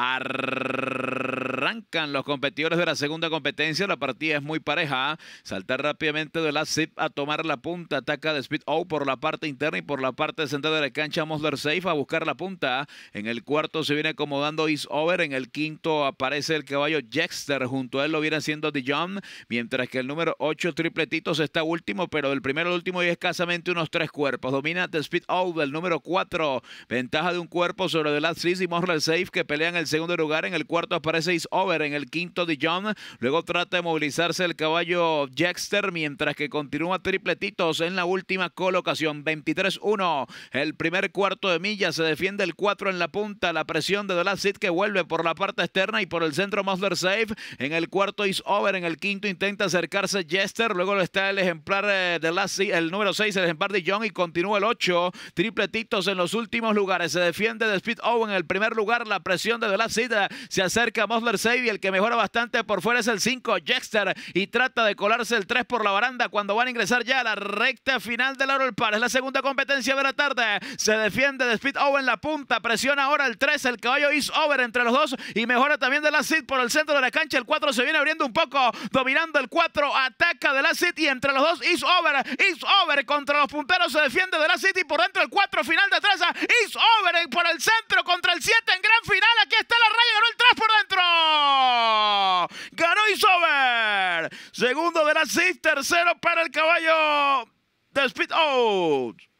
Arr- Arrancan los competidores de la segunda competencia. La partida es muy pareja. ¿ah? Saltar rápidamente de la zip a tomar la punta. Ataca de Speed O por la parte interna y por la parte central de la cancha. Mosler Safe a buscar la punta. ¿ah? En el cuarto se viene acomodando Is Over. En el quinto aparece el caballo Jexter. Junto a él lo viene haciendo Dijon. Mientras que el número 8 tripletitos está último, pero del primero al último y escasamente unos tres cuerpos. Domina The Speed Out, del número 4. Ventaja de un cuerpo sobre de Last Six y Mosler Safe que pelean el segundo lugar. En el cuarto aparece Is Over over en el quinto de John. Luego trata de movilizarse el caballo Jester, mientras que continúa tripletitos en la última colocación. 23-1. El primer cuarto de milla se defiende el 4 en la punta. La presión de Last Seed que vuelve por la parte externa y por el centro Mosler Safe. En el cuarto is over. En el quinto intenta acercarse Jester. Luego está el ejemplar de eh, Last el número 6, el ejemplar de John y continúa el 8. Tripletitos en los últimos lugares. Se defiende de Speed Owen en el primer lugar. La presión de Last eh, se acerca a Mosler Safe el que mejora bastante por fuera es el 5, Jexter, y trata de colarse el 3 por la baranda cuando van a ingresar ya a la recta final del El Par. Es la segunda competencia de la tarde. Se defiende de Speed Owen la punta, presiona ahora el 3, el caballo is over entre los dos y mejora también de la Cid por el centro de la cancha. El 4 se viene abriendo un poco, dominando el 4, ataca de la City y entre los dos is over, is over contra los punteros se defiende de la City por dentro el 4 final de 3, is over por el centro contra el 7 Over. Segundo de la Cis, tercero para el caballo de Speed Out.